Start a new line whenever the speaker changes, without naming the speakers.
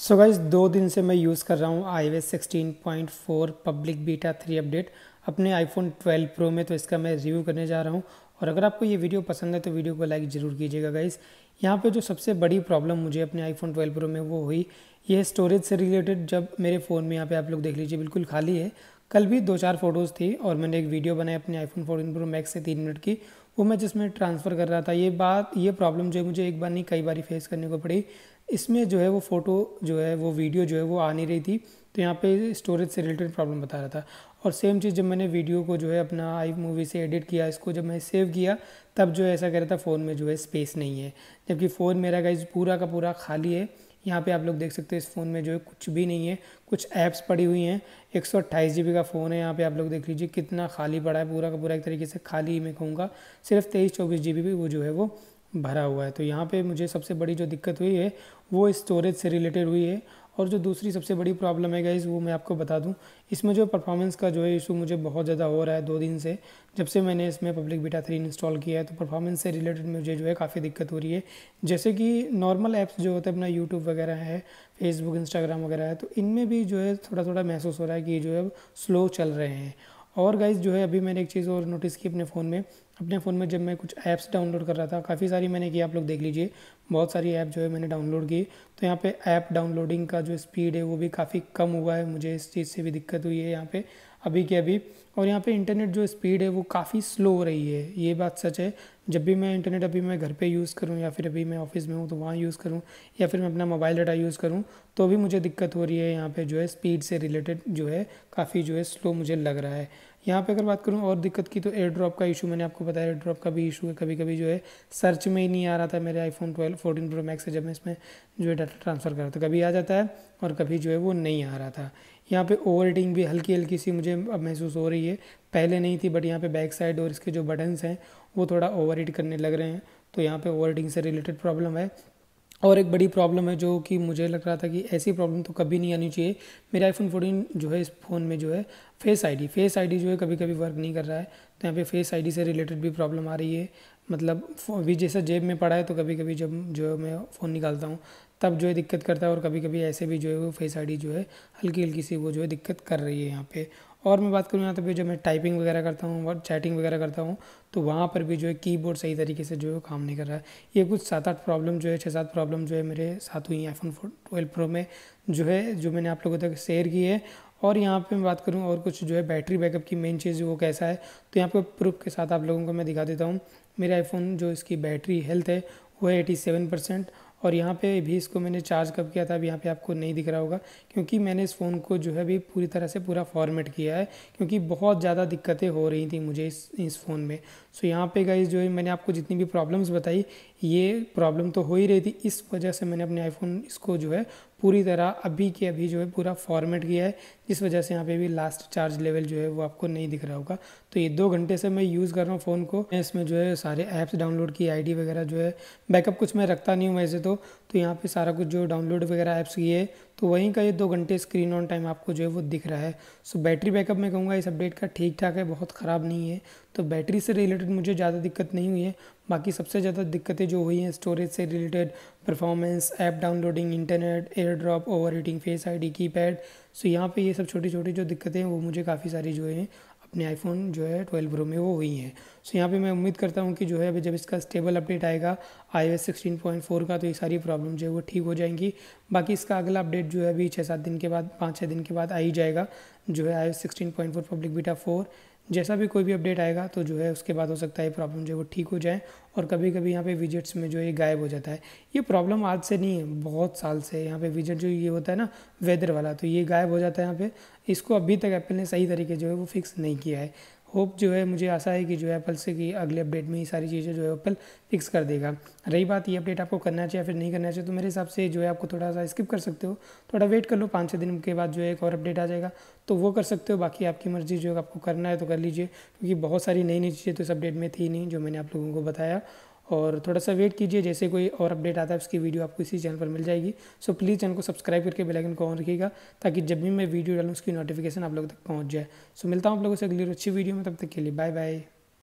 so guys दो दिन से मैं यूज़ कर रहा हूँ आई वे sixteen point four public beta three update अपने आईफोन 12 प्रो में तो इसका मैं रिव्यू करने जा रहा हूँ और अगर आपको ये वीडियो पसंद है तो वीडियो को लाइक ज़रूर कीजिएगा गाइज़ यहाँ पे जो सबसे बड़ी प्रॉब्लम मुझे अपने आईफोन 12 प्रो में वो हुई ये स्टोरेज से रिलेटेड जब मेरे फ़ोन में यहाँ पर आप लोग देख लीजिए बिल्कुल खाली है कल भी दो चार फ़ोटोज़ थी और मैंने एक वीडियो बनाई अपने आईफोन फोर्टीन प्रो मैक्स से तीन मिनट की वो मैं जिसमें ट्रांसफ़र कर रहा था ये बात ये प्रॉब्लम जो है मुझे एक बार नहीं कई बार फेस करने को पड़ी इसमें जो है वो फ़ोटो जो है वो वीडियो जो है वो आ नहीं रही थी तो यहाँ पे स्टोरेज से रिलेटेड प्रॉब्लम बता रहा था और सेम चीज़ जब मैंने वीडियो को जो है अपना आई मूवी से एडिट किया इसको जब मैं सेव किया तब जो है ऐसा कह रहा था फ़ोन में जो है स्पेस नहीं है जबकि फ़ोन मेरा गाइज पूरा का पूरा खाली है यहाँ पे आप लोग देख सकते हैं इस फ़ोन में जो है कुछ भी नहीं है कुछ ऐप्स पड़ी हुई हैं एक सौ का फ़ोन है यहाँ पे आप लोग देख लीजिए कितना खाली पड़ा है पूरा का पूरा एक तरीके से खाली ही मैं कहूँगा सिर्फ तेईस चौबीस जी भी वो जो है वो भरा हुआ है तो यहाँ पे मुझे सबसे बड़ी जो दिक्कत हुई है वो स्टोरेज से रिलेटेड हुई है और जो दूसरी सबसे बड़ी प्रॉब्लम है गाइज़ वो मैं आपको बता दूं इसमें जो परफॉर्मेंस का जो है इशू मुझे बहुत ज़्यादा हो रहा है दो दिन से जब से मैंने इसमें पब्लिक बीटा थ्री इंस्टॉल किया है तो परफॉर्मेंस से रिलेटेड मुझे जो है काफ़ी दिक्कत हो रही है जैसे कि नॉर्मल ऐप्स जो होते हैं अपना यूट्यूब वगैरह है फेसबुक इंस्टाग्राम वगैरह है तो इनमें भी जो है थोड़ा थोड़ा महसूस हो रहा है कि जो है स्लो चल रहे हैं और गाइज जो है अभी मैंने एक चीज़ और नोटिस की अपने फ़ोन में अपने फ़ोन में जब मैं कुछ ऐप्स डाउनलोड कर रहा था काफ़ी सारी मैंने की आप लोग देख लीजिए बहुत सारी ऐप जो है मैंने डाउनलोड की तो यहाँ पे ऐप डाउनलोडिंग का जो स्पीड है वो भी काफ़ी कम हुआ है मुझे इस चीज़ से भी दिक्कत हुई है यहाँ पे अभी के अभी और यहाँ पे इंटरनेट जो स्पीड है वो काफ़ी स्लो हो रही है ये बात सच है जब भी मैं इंटरनेट अभी मैं घर पे यूज़ करूँ या फिर अभी मैं ऑफिस में हूँ तो वहाँ यूज़ करूँ या फिर मैं अपना मोबाइल डाटा यूज़ करूँ तो भी मुझे दिक्कत हो रही है यहाँ पे जो है स्पीड से रिलेटेड जो है काफ़ी जो है स्लो मुझे लग रहा है यहाँ पे अगर बात करूँ और दिक्कत की तो एयर ड्रॉप का इशू मैंने आपको बताया एयर ड्रॉप का भी इशू है कभी कभी जो है सर्च में ही नहीं आ रहा था मेरे iPhone twelve fourteen pro max से जब मैं इसमें जो है डाटा ट्रांसफ़र कर रहा था कभी आ जाता है और कभी जो है वो नहीं आ रहा था यहाँ पे ओवर भी हल्की हल्की सी मुझे अब महसूस हो रही है पहले नहीं थी बट यहाँ पे बैक साइड और इसके जो बटन्स हैं वो थोड़ा ओवर करने लग रहे हैं तो यहाँ पे ओवर से रिलेटेड प्रॉब्लम है और एक बड़ी प्रॉब्लम है जो कि मुझे लग रहा था कि ऐसी प्रॉब्लम तो कभी नहीं आनी चाहिए मेरे आईफोन फोर्टीन जो है इस फ़ोन में जो है फेस आईडी फेस आईडी जो है कभी कभी वर्क नहीं कर रहा है तो यहाँ पे फेस आईडी से रिलेटेड भी प्रॉब्लम आ रही है मतलब अभी जैसा जेब में पड़ा है तो कभी कभी जब जो मैं फ़ोन निकालता हूँ तब जो है दिक्कत करता है और कभी कभी ऐसे भी जो है वो फेस आई जो है हल्की हल्की सी वो जो है दिक्कत कर रही है यहाँ पे और मैं बात करूँ यहाँ पे जब मैं टाइपिंग वगैरह करता हूँ और चैटिंग वगैरह करता हूँ तो वहाँ पर भी जो है कीबोर्ड सही तरीके से जो है काम नहीं कर रहा है ये कुछ सात आठ प्रॉब्लम जो है छः सात प्रॉब्लम जो है मेरे साथ हुई आईफोन ट्वेल्व प्रो में जो है जो मैंने आप लोगों तक शेयर की है और यहाँ पे मैं बात करूँ और कुछ जो है बैटरी बैकअप की मेन चीज़ वो कैसा है तो यहाँ पर प्रूफ के साथ आप लोगों को मैं दिखा देता हूँ मेरे आईफोन जो इसकी बैटरी हेल्थ है वो है एटी सेवन परसेंट और यहाँ पे भी इसको मैंने चार्ज कब किया था अब यहाँ पे आपको नहीं दिख रहा होगा क्योंकि मैंने इस फ़ोन को जो है अभी पूरी तरह से पूरा फॉर्मेट किया है क्योंकि बहुत ज़्यादा दिक्कतें हो रही थी मुझे इस इस फ़ोन में सो यहाँ पे गई जो है मैंने आपको जितनी भी प्रॉब्लम्स बताई ये प्रॉब्लम तो हो ही रही थी इस वजह से मैंने अपने आईफोन इसको जो है पूरी तरह अभी के अभी जो है पूरा फॉर्मेट किया है जिस वजह से यहाँ पे भी लास्ट चार्ज लेवल जो है वो आपको नहीं दिख रहा होगा तो ये दो घंटे से मैं यूज़ कर रहा हूँ फ़ोन को मैं इसमें जो है सारे ऐप्स डाउनलोड की आईडी वगैरह जो है बैकअप कुछ मैं रखता नहीं हूँ वैसे तो, तो यहाँ पर सारा कुछ जो डाउनलोड वगैरह ऐप्स किए तो वहीं का ये दो घंटे स्क्रीन ऑन टाइम आपको जो है वो दिख रहा है सो बैटरी बैकअप मैं कहूँगा इस अपडेट का ठीक ठाक है बहुत ख़राब नहीं है तो बैटरी से रिलेटेड मुझे ज़्यादा दिक्कत नहीं हुई है बाकी सबसे ज़्यादा दिक्कतें जो हुई हैं स्टोरेज से related performance app downloading internet AirDrop overheating face I D keypad so यहाँ पर ये सब छोटी छोटी जो दिक्कतें हैं वो मुझे काफ़ी सारी जो है अपने आईफोन जो है ट्वेल्व प्रो में वो हुई हैं सो यहाँ पे मैं उम्मीद करता हूँ कि जो है अभी जब इसका स्टेबल अपडेट आएगा आई एस का तो ये सारी प्रॉब्लम जो है वो ठीक हो जाएंगी बाकी इसका अगला अपडेट जो है अभी छः सात दिन के बाद पाँच छः दिन के बाद आ ही जाएगा जो है iOS public beta four जैसा भी कोई भी अपडेट आएगा तो जो है उसके बाद हो सकता है प्रॉब्लम जो है वो ठीक हो जाए और कभी कभी यहाँ पे विजिट्स में जो है गायब हो जाता है ये प्रॉब्लम आज से नहीं है बहुत साल से यहाँ पे विजिट जो ये होता है ना वेदर वाला तो ये गायब हो जाता है यहाँ पे इसको अभी तक एप्पल ने सही तरीके जो है वो फिक्स नहीं किया है होप जो है मुझे आशा है कि जो है एप्पल से कि अगले अपडेट में ही सारी चीज़ें जो है एप्पल फिक्स कर देगा रही बात ये अपडेट आपको करना चाहिए या फिर नहीं करना चाहिए तो मेरे हिसाब से जो है आपको थोड़ा सा स्किप कर सकते हो थोड़ा वेट कर लो पाँच छः दिन के बाद जो है एक और अपडेट आ जाएगा तो वो कर सकते हो बाकी आपकी मर्जी जो है आपको करना है तो कर लीजिए क्योंकि बहुत सारी नई नई चीज़ें तो इस अपडेट में थी नहीं जो मैंने आप लोगों को बताया और थोड़ा सा वेट कीजिए जैसे कोई और अपडेट आता है उसकी वीडियो आपको इसी चैनल पर मिल जाएगी सो प्लीज़ चैनल को सब्सक्राइब करके बेल आइकन को ऑन रखिएगा ताकि जब भी मैं वीडियो डालूँ उसकी नोटिफिकेशन आप लोगों तक पहुँच जाए सो मिलता हूँ आप लोगों से अगली अच्छी वीडियो में तब तक के लिए बाय बाय